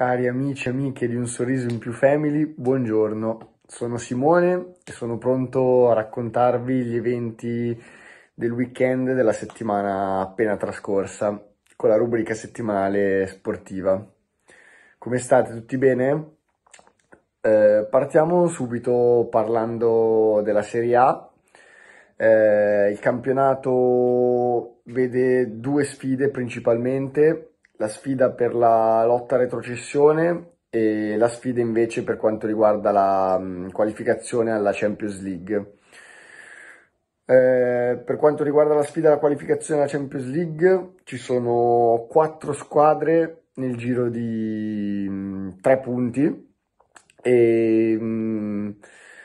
Cari amici e amiche di Un Sorriso in Più Family, buongiorno. Sono Simone e sono pronto a raccontarvi gli eventi del weekend della settimana appena trascorsa con la rubrica settimanale sportiva. Come state? Tutti bene? Eh, partiamo subito parlando della Serie A. Eh, il campionato vede due sfide principalmente la sfida per la lotta retrocessione e la sfida invece per quanto riguarda la mm, qualificazione alla Champions League. Eh, per quanto riguarda la sfida alla qualificazione alla Champions League, ci sono quattro squadre nel giro di mh, mm, tre punti e mh, mm,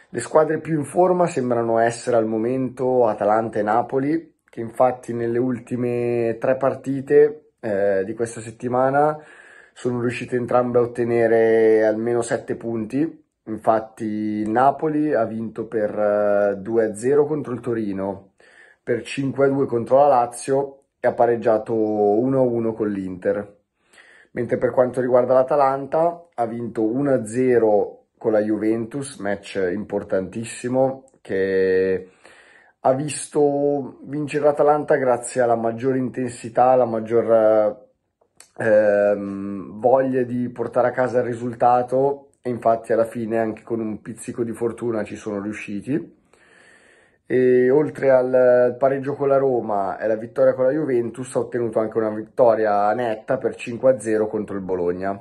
le squadre più in forma sembrano essere al momento Atalanta e Napoli, che infatti nelle ultime tre partite eh, di questa settimana sono riuscite entrambe a ottenere almeno 7 punti. Infatti il Napoli ha vinto per 2-0 eh, contro il Torino, per 5-2 contro la Lazio e ha pareggiato 1-1 con l'Inter. Mentre per quanto riguarda l'Atalanta ha vinto 1-0 con la Juventus, match importantissimo che ha visto vincere l'Atalanta grazie alla maggiore intensità, alla maggior ehm, voglia di portare a casa il risultato e infatti alla fine anche con un pizzico di fortuna ci sono riusciti. E oltre al pareggio con la Roma e alla vittoria con la Juventus ha ottenuto anche una vittoria netta per 5-0 contro il Bologna.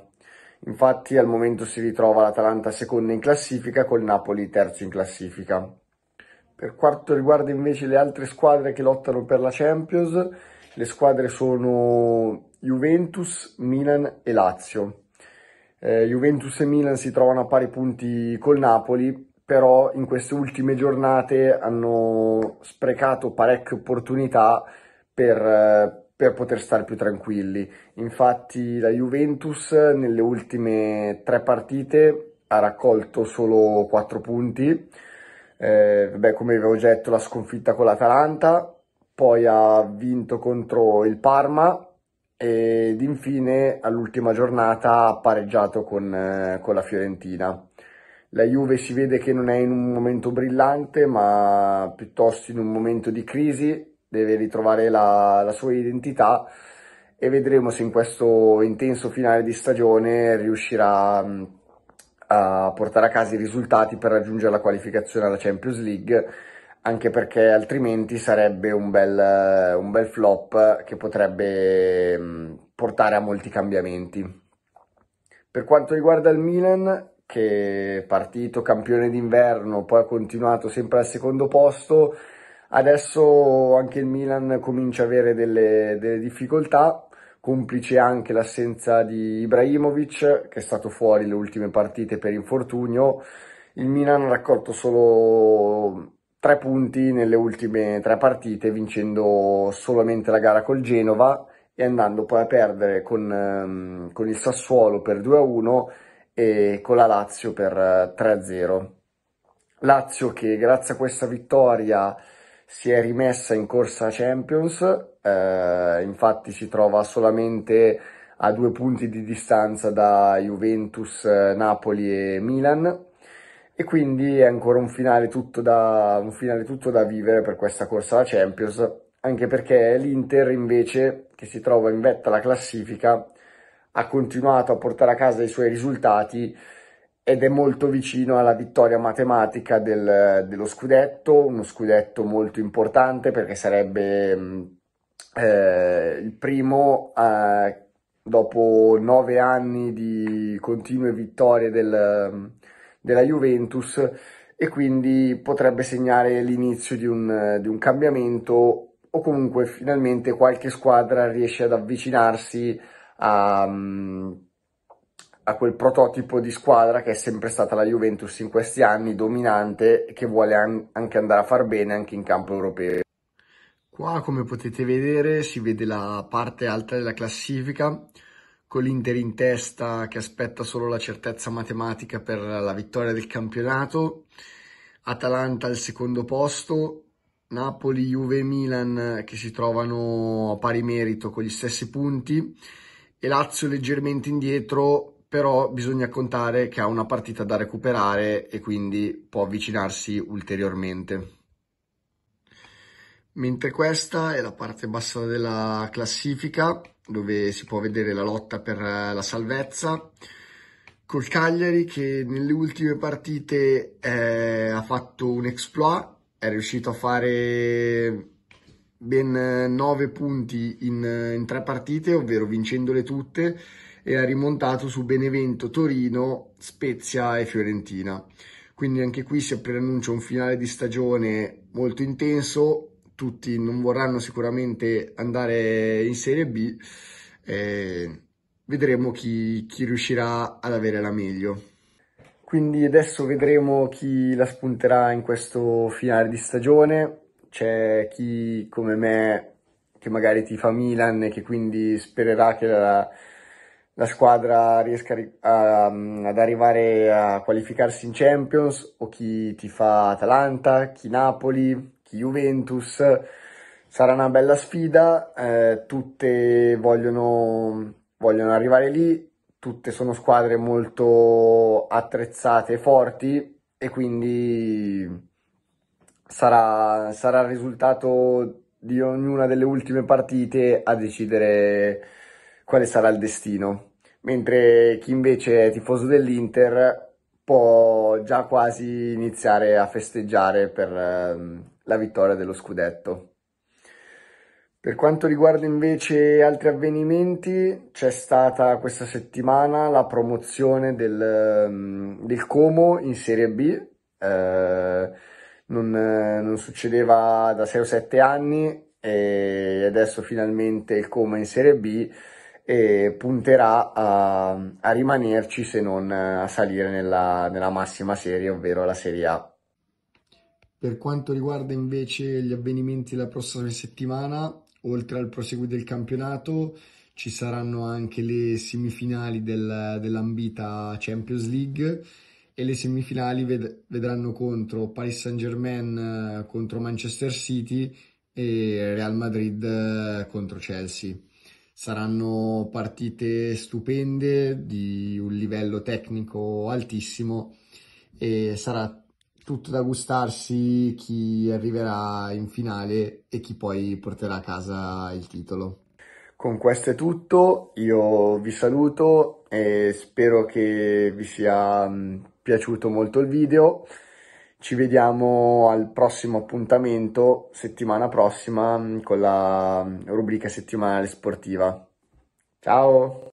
Infatti al momento si ritrova l'Atalanta seconda in classifica col Napoli terzo in classifica. Per quanto riguarda invece le altre squadre che lottano per la Champions, le squadre sono Juventus, Milan e Lazio. Eh, Juventus e Milan si trovano a pari punti col Napoli, però in queste ultime giornate hanno sprecato parecchie opportunità per, eh, per, poter stare più tranquilli. Infatti la Juventus nelle ultime tre partite ha raccolto solo quattro punti, eh, vabbè, come avevo detto, la sconfitta con l'Atalanta, poi ha vinto contro il Parma ed infine all'ultima giornata ha pareggiato con, eh, con la Fiorentina. La Juve si vede che non è in un momento brillante, ma piuttosto in un momento di crisi, deve ritrovare la, la sua identità e vedremo se in questo intenso finale di stagione riuscirà a portare a casa i risultati per raggiungere la qualificazione alla Champions League, anche perché altrimenti sarebbe un bel, un bel flop che potrebbe mm, portare a molti cambiamenti. Per quanto riguarda il Milan, che è partito campione d'inverno, poi ha continuato sempre al secondo posto, adesso anche il Milan comincia ad avere delle, delle difficoltà, complice anche l'assenza di Ibrahimovic che è stato fuori le ultime partite per infortunio. Il Milan ha raccolto solo tre punti nelle ultime tre partite vincendo solamente la gara col Genova e andando poi a perdere con, ehm, con il Sassuolo per 2-1 e con la Lazio per 3-0. Eh, Lazio che grazie a questa vittoria si è rimessa in corsa Champions, eh, infatti si trova solamente a due punti di distanza da Juventus, eh, Napoli e Milan e quindi è ancora un finale tutto da, finale tutto da vivere per questa corsa alla Champions, anche perché l'Inter invece, che si trova in vetta alla classifica, ha continuato a portare a casa i suoi risultati ed è molto vicino alla vittoria matematica del, dello scudetto, uno scudetto molto importante perché sarebbe mm, eh, il primo eh, dopo nove anni di continue vittorie del, mm, della Juventus e quindi potrebbe segnare l'inizio di un, di un cambiamento o comunque finalmente qualche squadra riesce ad avvicinarsi a... Um, a quel prototipo di squadra che è sempre stata la Juventus in questi anni, dominante, che vuole an anche andare a far bene anche in campo europeo. Qua, come potete vedere, si vede la parte alta della classifica, con l'Inter in testa che aspetta solo la certezza matematica per la vittoria del campionato, Atalanta al secondo posto, Napoli, Juve e Milan che si trovano a pari merito con gli stessi punti, e Lazio leggermente indietro però bisogna contare che ha una partita da recuperare e quindi può avvicinarsi ulteriormente. Mentre questa è la parte bassa della classifica, dove si può vedere la lotta per la salvezza, col Cagliari che nelle ultime partite eh, ha fatto un exploit, è riuscito a fare ben 9 punti in, in tre partite, ovvero vincendole tutte, e ha rimontato su Benevento, Torino, Spezia e Fiorentina. Quindi anche qui si preannuncia un finale di stagione molto intenso, tutti non vorranno sicuramente andare in Serie B, eh, vedremo chi, chi riuscirà ad avere la meglio. Quindi adesso vedremo chi la spunterà in questo finale di stagione. C'è chi come me che magari ti fa Milan e che quindi spererà che la, la squadra riesca a, mm, ad arrivare a qualificarsi in Champions o chi ti fa Atalanta, chi Napoli, chi Juventus. Sarà una bella sfida, eh, tutte vogliono, vogliono arrivare lì, tutte sono squadre molto attrezzate e forti e quindi sarà, sarà il risultato di ognuna delle ultime partite a decidere quale sarà il destino, mentre chi invece è tifoso dell'Inter può già quasi iniziare a festeggiare per eh, la vittoria dello scudetto. Per quanto riguarda invece altri avvenimenti, c'è stata questa settimana la promozione del, ehm, del Como in Serie B, eh, non, non, succedeva da 6 o 7 anni e adesso finalmente il Como in Serie B e punterà a, a rimanerci se non eh, a salire nella, nella massima serie, ovvero la Serie A. Per quanto riguarda invece gli avvenimenti della prossima settimana, oltre al proseguo del campionato, ci saranno anche le semifinali del, dell'ambita Champions League e le semifinali ved- vedranno contro Paris Saint Germain eh, contro Manchester City e Real Madrid eh, contro Chelsea. Saranno partite stupende di un livello tecnico altissimo e sarà tutto da gustarsi chi arriverà in finale e chi poi porterà a casa il titolo. Con questo è tutto, io vi saluto e spero che vi sia piaciuto molto il video. Ci vediamo al prossimo appuntamento, settimana prossima, mm, con la mm, rubrica settimanale sportiva. Ciao!